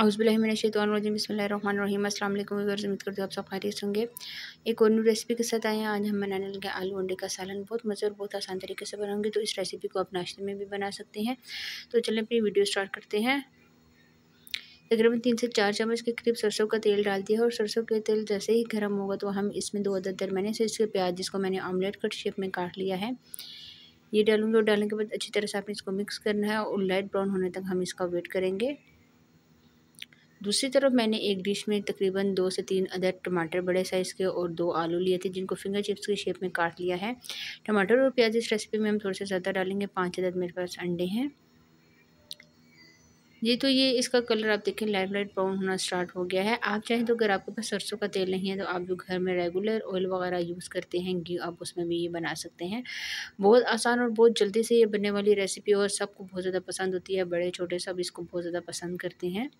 हौसबिल्लिमिनशतवानजीम बसमीम असल उम्मीद करते आप सब खैरियत होंगे एक और न्यू रेसिपी के साथ आए हैं आज हम बनाने लगे आलू अंडे का सालन बहुत मज़े और बहुत आसान तरीके से बनाऊंगे तो इस रेसिपी को आप नाश्ते में भी बना सकते हैं तो चलें अपनी वीडियो स्टार्ट करते हैं तकरीबन तीन से चार चम्मच के करीब सरसों का तेल डाल दिया और सरसों का तेल जैसे ही गर्म होगा तो हम इसमें दो दर दरमैने से इसके प्याज जिसको मैंने ऑमलेट कट शेप में काट लिया है ये डालूंगी और डालने के बाद अच्छी तरह से आपने इसको मिक्स करना है और लाइट ब्राउन होने तक हम इसका वेट करेंगे दूसरी तरफ मैंने एक डिश में तकरीबन दो से तीन अदर टमाटर बड़े साइज़ के और दो आलू लिए थे जिनको फिंगर चिप्स के शेप में काट लिया है टमाटर और प्याज इस रेसिपी में हम थोड़े से ज़्यादा डालेंगे पाँच अदर मेरे पास अंडे हैं जी तो ये इसका कलर आप देखें लाइट लाइट ब्राउन होना स्टार्ट हो गया है आप चाहें तो अगर आपके पास सरसों का तेल नहीं है तो आप जो घर में रेगुलर ऑयल वगैरह यूज़ करते हैं घी आप उसमें भी ये बना सकते हैं बहुत आसान और बहुत जल्दी से ये बनने वाली रेसिपी और सबको बहुत ज़्यादा पसंद होती है बड़े छोटे सब इसको बहुत ज़्यादा पसंद करते हैं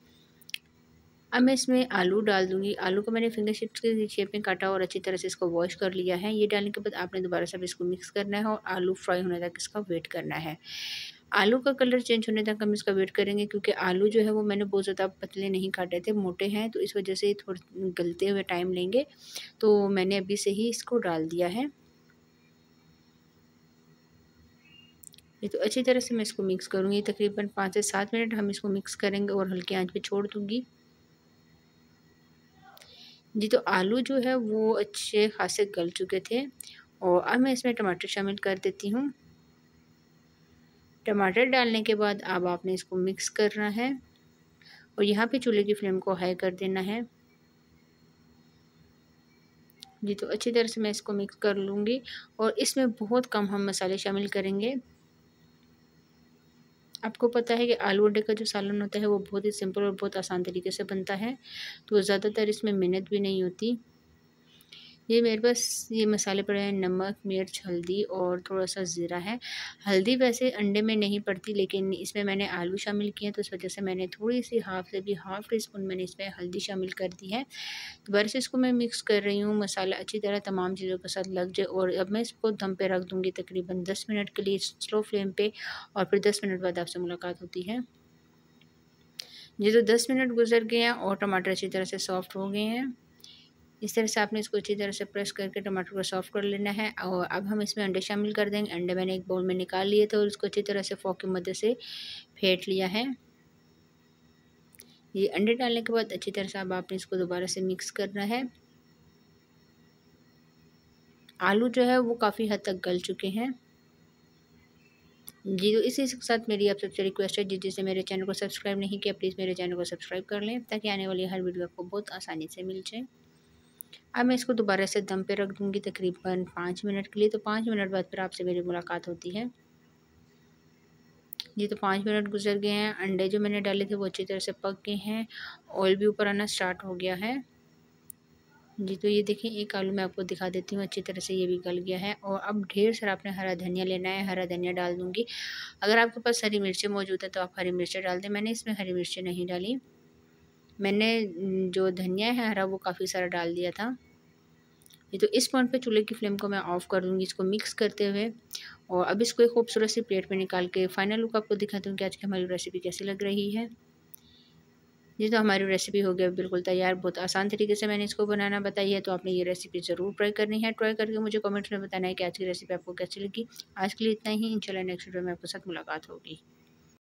अब मैं इसमें आलू डाल दूँगी आलू को मैंने फिंगर शिप्स के शेप में काटा और अच्छी तरह से इसको वॉश कर लिया है ये डालने के बाद आपने दोबारा सब इसको मिक्स करना है और आलू फ्राई होने तक इसका वेट करना है आलू का कलर चेंज होने तक हम इसका वेट करेंगे क्योंकि आलू जो है वो मैंने बहुत ज़्यादा पतले नहीं काटे थे मोटे हैं तो इस वजह से थोड़े गलते हुए टाइम लेंगे तो मैंने अभी से ही इसको डाल दिया है ये तो अच्छी तरह से मैं इसको मिक्स करूँगी तकरीबन पाँच से सात मिनट हम इसको मिक्स करेंगे और हल्की आँच पर छोड़ दूँगी जी तो आलू जो है वो अच्छे खासे गल चुके थे और अब मैं इसमें टमाटर शामिल कर देती हूँ टमाटर डालने के बाद अब आपने इसको मिक्स करना है और यहाँ पे चूल्हे की फ्लेम को हाई कर देना है जी तो अच्छी तरह से मैं इसको मिक्स कर लूँगी और इसमें बहुत कम हम मसाले शामिल करेंगे आपको पता है कि आलू अड्डे का जो सालन होता है वो बहुत ही सिंपल और बहुत आसान तरीके से बनता है तो ज़्यादातर इसमें मेहनत भी नहीं होती ये मेरे पास ये मसाले पड़े हैं नमक मिर्च हल्दी और थोड़ा सा ज़ीरा है हल्दी वैसे अंडे में नहीं पड़ती लेकिन इसमें मैंने आलू शामिल किए हैं तो इस वजह से मैंने थोड़ी सी हाफ से भी हाफ टी स्पून मैंने इसमें हल्दी शामिल कर दी है दोबारा से इसको मैं मिक्स कर रही हूँ मसाला अच्छी तरह तमाम चीज़ों के साथ लग जाए और अब मैं इसको दम पे रख दूँगी तकरीबन दस मिनट के लिए स्लो फ्लेम पर और फिर दस मिनट बाद आपसे मुलाकात होती है ये तो दस मिनट गुजर गए हैं और टमाटर अच्छी तरह से सॉफ्ट हो गए हैं इस तरह से आपने इसको अच्छी तरह से प्रेस करके टमाटर को सॉफ्ट कर लेना है और अब हम इसमें अंडे शामिल कर देंगे अंडे मैंने एक बाउल में निकाल लिए थे और इसको अच्छी तरह से फोक की मदद से फेंट लिया है ये अंडे डालने के बाद अच्छी तरह से अब आपने इसको दोबारा से मिक्स करना है आलू जो है वो काफ़ी हद तक गल चुके हैं जी तो इसी के साथ मेरी आप सबसे रिक्वेस्ट है जिस जिसने मेरे चैनल को सब्सक्राइब नहीं किया प्लीज़ मेरे चैनल को सब्सक्राइब कर लें ताकि आने वाली हर वीडियो आपको बहुत आसानी से मिल जाए अब मैं इसको दोबारा से दम पे रख दूँगी तकरीबन पाँच मिनट के लिए तो पाँच मिनट बाद फिर आपसे मेरी मुलाकात होती है जी तो पाँच मिनट गुजर गए हैं अंडे जो मैंने डाले थे वो अच्छी तरह से पक गए हैं ऑयल भी ऊपर आना स्टार्ट हो गया है जी तो ये देखें एक आलू मैं आपको दिखा देती हूँ अच्छी तरह से ये भी गल गया है और अब ढेर सारा आपने हरा धनिया लेना है हरा धनिया डाल दूँगी अगर आपके पास हरी मिर्चें मौजूद है तो आप हरी मिर्चें डाल दें मैंने इसमें हरी मिर्चें नहीं डाली मैंने जो धनिया है हरा वो काफ़ी सारा डाल दिया था ये तो इस पॉइंट पे चूल्हे की फ्लेम को मैं ऑफ़ कर दूँगी इसको मिक्स करते हुए और अब इसको एक खूबसूरत सी प्लेट पर निकाल के फाइनल लुक आपको दिखाती हूँ कि आज की हमारी रेसिपी कैसी लग रही है ये तो हमारी रेसिपी हो गया बिल्कुल तैयार बहुत आसान तरीके से मैंने इसको बनाना बताई है तो आपने ये रेसिपी ज़रूर ट्राई करनी है ट्राई करके मुझे कमेंट्स में बताना है कि आज की रेसिपी आपको कैसी लगी आज के लिए इतना ही इंशाल्लाह नेक्स्ट वीडियो में आपके साथ मुलाकात होगी